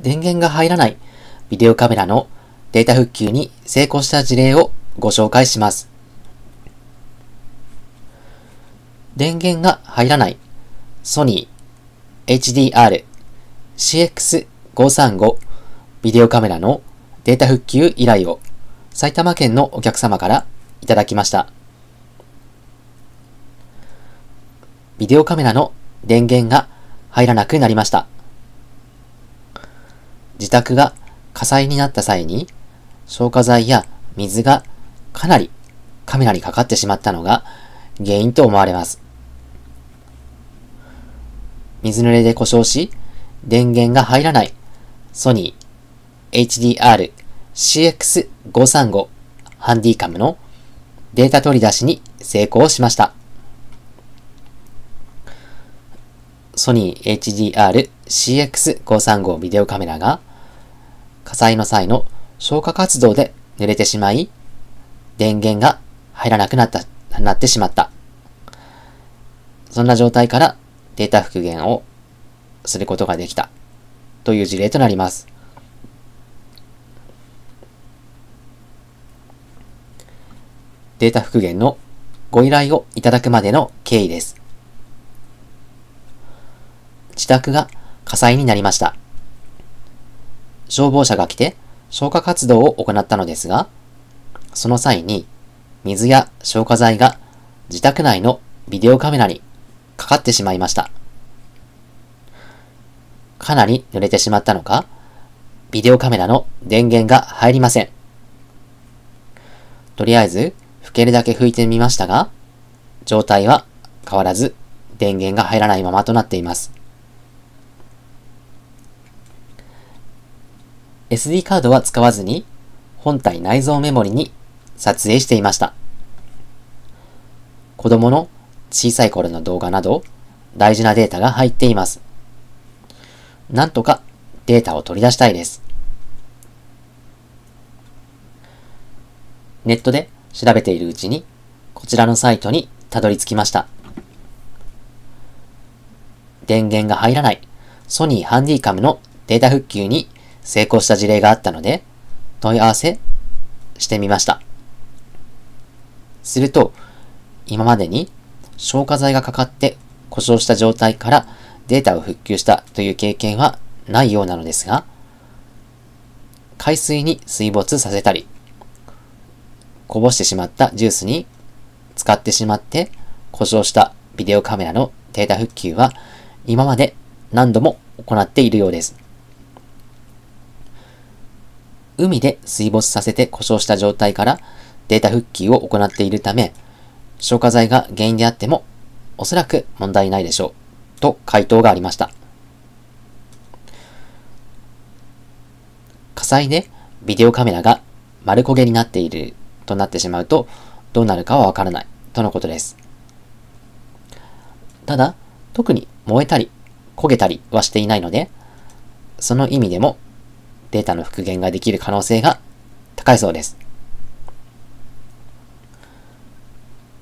電源が入らないビデオカメラのデータ復旧に成功した事例をご紹介します。電源が入らないソニー HDR CX535 ビデオカメラのデータ復旧依頼を埼玉県のお客様からいただきました。ビデオカメラの電源が入らなくなりました。自宅が火災になった際に消火剤や水がかなりカメラにかかってしまったのが原因と思われます。水濡れで故障し、電源が入らないソニー HDR-CX535 ハンディカムのデータ取り出しに成功しました。ソニー HDR-CX535 ビデオカメラが火災の際の消火活動で濡れてしまい、電源が入らなくなった、なってしまった。そんな状態からデータ復元をすることができたという事例となります。データ復元のご依頼をいただくまでの経緯です。自宅が火災になりました。消防車が来て消火活動を行ったのですが、その際に水や消火剤が自宅内のビデオカメラにかかってしまいました。かなり濡れてしまったのか、ビデオカメラの電源が入りません。とりあえず、拭けるだけ拭いてみましたが、状態は変わらず電源が入らないままとなっています。SD カードは使わずに本体内蔵メモリに撮影していました。子供の小さい頃の動画など大事なデータが入っています。なんとかデータを取り出したいです。ネットで調べているうちにこちらのサイトにたどり着きました。電源が入らないソニーハンディカムのデータ復旧に成功した事例があったので、問い合わせしてみました。すると、今までに消火剤がかかって故障した状態からデータを復旧したという経験はないようなのですが、海水に水没させたり、こぼしてしまったジュースに使ってしまって故障したビデオカメラのデータ復旧は今まで何度も行っているようです。海で水没させて故障した状態からデータ復旧を行っているため、消火剤が原因であっても、おそらく問題ないでしょう、と回答がありました。火災でビデオカメラが丸焦げになっているとなってしまうと、どうなるかはわからない、とのことです。ただ、特に燃えたり、焦げたりはしていないので、その意味でもデータの復元ができる可能性が高いそうです。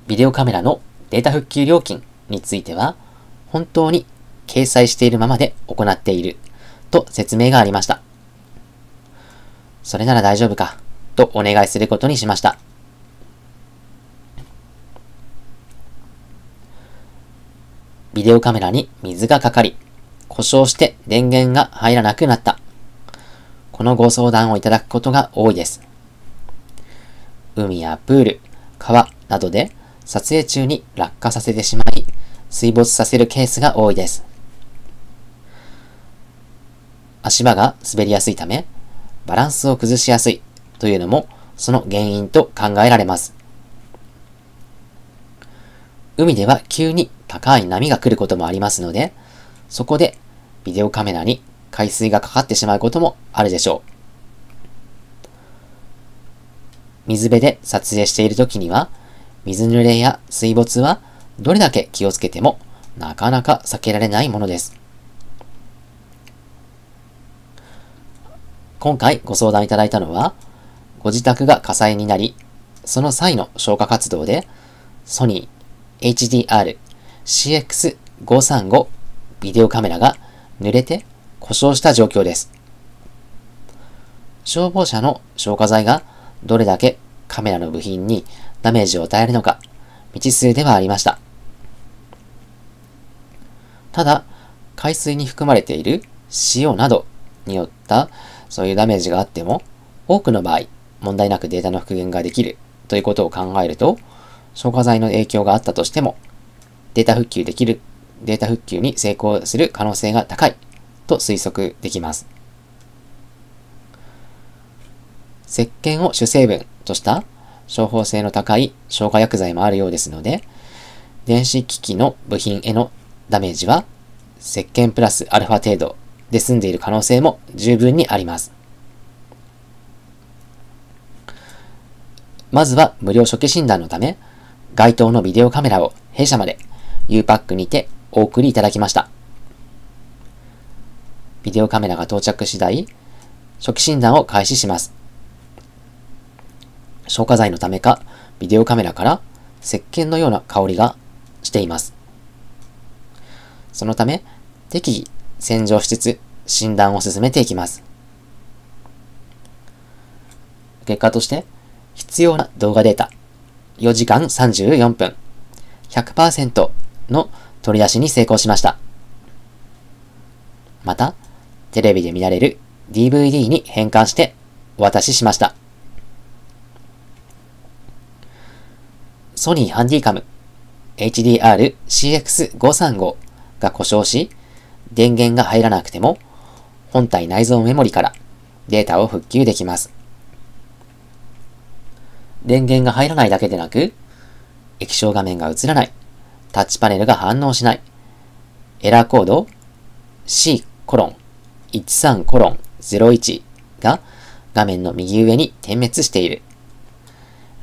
ビデオカメラのデータ復旧料金については、本当に掲載しているままで行っていると説明がありました。それなら大丈夫かとお願いすることにしました。ビデオカメラに水がかかり、故障して電源が入らなくなった。このご相談をいただくことが多いです。海やプール、川などで撮影中に落下させてしまい、水没させるケースが多いです。足場が滑りやすいため、バランスを崩しやすいというのもその原因と考えられます。海では急に高い波が来ることもありますので、そこでビデオカメラに海水がかかってしまうこともあるでしょう。水辺で撮影している時には、水濡れや水没はどれだけ気をつけてもなかなか避けられないものです。今回ご相談いただいたのは、ご自宅が火災になり、その際の消火活動で、ソニー HDR CX535 ビデオカメラが濡れて故障した状況です。消防車の消火剤がどれだけカメラの部品にダメージを与えるのか未知数ではありました。ただ、海水に含まれている塩などによったそういうダメージがあっても多くの場合問題なくデータの復元ができるということを考えると消火剤の影響があったとしてもデータ復旧できるデータ復旧に成功する可能性が高いと推測できます。石鹸を主成分とした処方性の高い消化薬剤もあるようですので、電子機器の部品へのダメージは石鹸プラスアルファ程度で済んでいる可能性も十分にあります。まずは無料初期診断のため、該当のビデオカメラを弊社まで U パックにてお送りいただきました。ビデオカメラが到着次第、初期診断を開始します。消火剤のためか、ビデオカメラから石鹸のような香りがしています。そのため、適宜洗浄しつつ診断を進めていきます。結果として、必要な動画データ、4時間34分、100%の取り出しに成功しました。また、テレビで見られる DVD に変換してお渡ししました。ソニーハンディカム HDR-CX535 が故障し、電源が入らなくても、本体内蔵メモリからデータを復旧できます。電源が入らないだけでなく、液晶画面が映らない、タッチパネルが反応しない、エラーコード C コロン13コロン01が画面の右上に点滅している。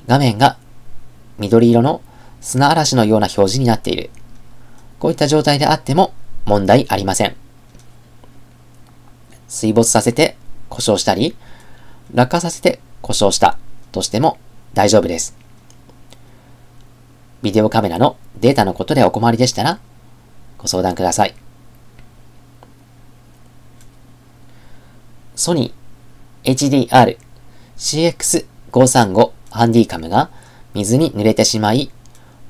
画面が緑色の砂嵐のような表示になっている。こういった状態であっても問題ありません。水没させて故障したり、落下させて故障したとしても大丈夫です。ビデオカメラのデータのことでお困りでしたら、ご相談ください。ソニー HDR-CX535 ハンディカムが水に濡れてしまい、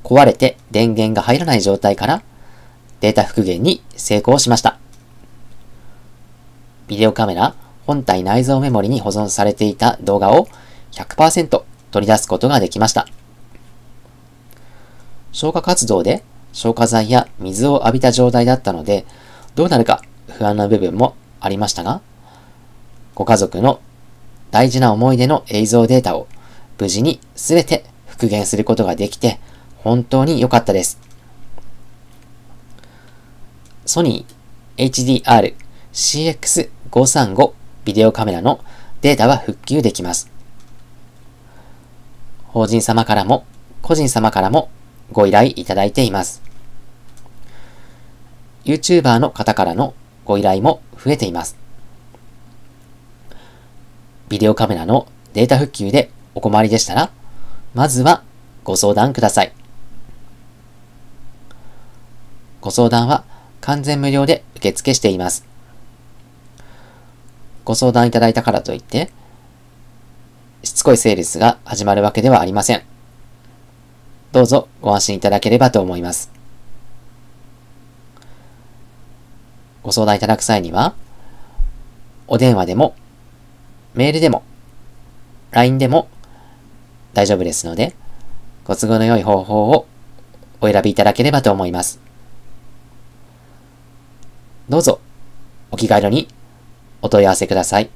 壊れて電源が入らない状態からデータ復元に成功しました。ビデオカメラ本体内蔵メモリに保存されていた動画を100%取り出すことができました。消火活動で消火剤や水を浴びた状態だったので、どうなるか不安な部分もありましたが、ご家族の大事な思い出の映像データを無事に全て復元することができて本当に良かったです。ソニー HDR-CX535 ビデオカメラのデータは復旧できます。法人様からも個人様からもご依頼いただいています。YouTuber の方からのご依頼も増えています。ビデオカメラのデータ復旧でお困りでしたら、まずはご相談ください。ご相談は完全無料で受付しています。ご相談いただいたからといって、しつこいセールスが始まるわけではありません。どうぞご安心いただければと思います。ご相談いただく際には、お電話でもメールでも、LINE でも大丈夫ですので、ご都合の良い方法をお選びいただければと思います。どうぞ、お気軽にお問い合わせください。